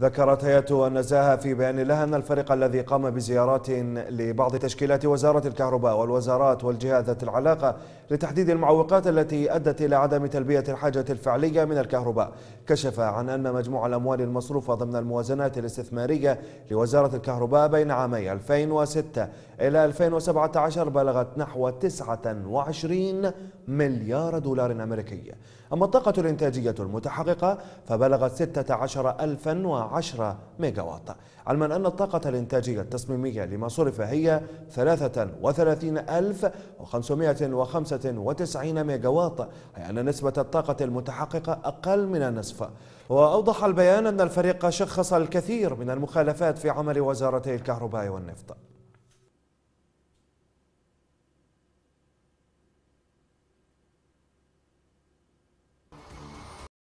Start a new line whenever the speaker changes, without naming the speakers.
ذكرت هيئة النزاهة في بيان لها أن الفريق الذي قام بزيارات لبعض تشكيلات وزارة الكهرباء والوزارات والجهات ذات العلاقة لتحديد المعوقات التي أدت إلى عدم تلبية الحاجة الفعلية من الكهرباء كشف عن أن مجموع الأموال المصروفة ضمن الموازنات الاستثمارية لوزارة الكهرباء بين عامي 2006 إلى 2017 بلغت نحو 29 مليار دولار أمريكي أما الطاقة الإنتاجية المتحققة فبلغت 16 ألفا 10 ميجاوات علما أن الطاقة الإنتاجية التصميمية لما صرف هي 33595 ميجاوات أي أن نسبة الطاقة المتحققة أقل من النصف وأوضح البيان أن الفريق شخص الكثير من المخالفات في عمل وزارتي الكهرباء والنفط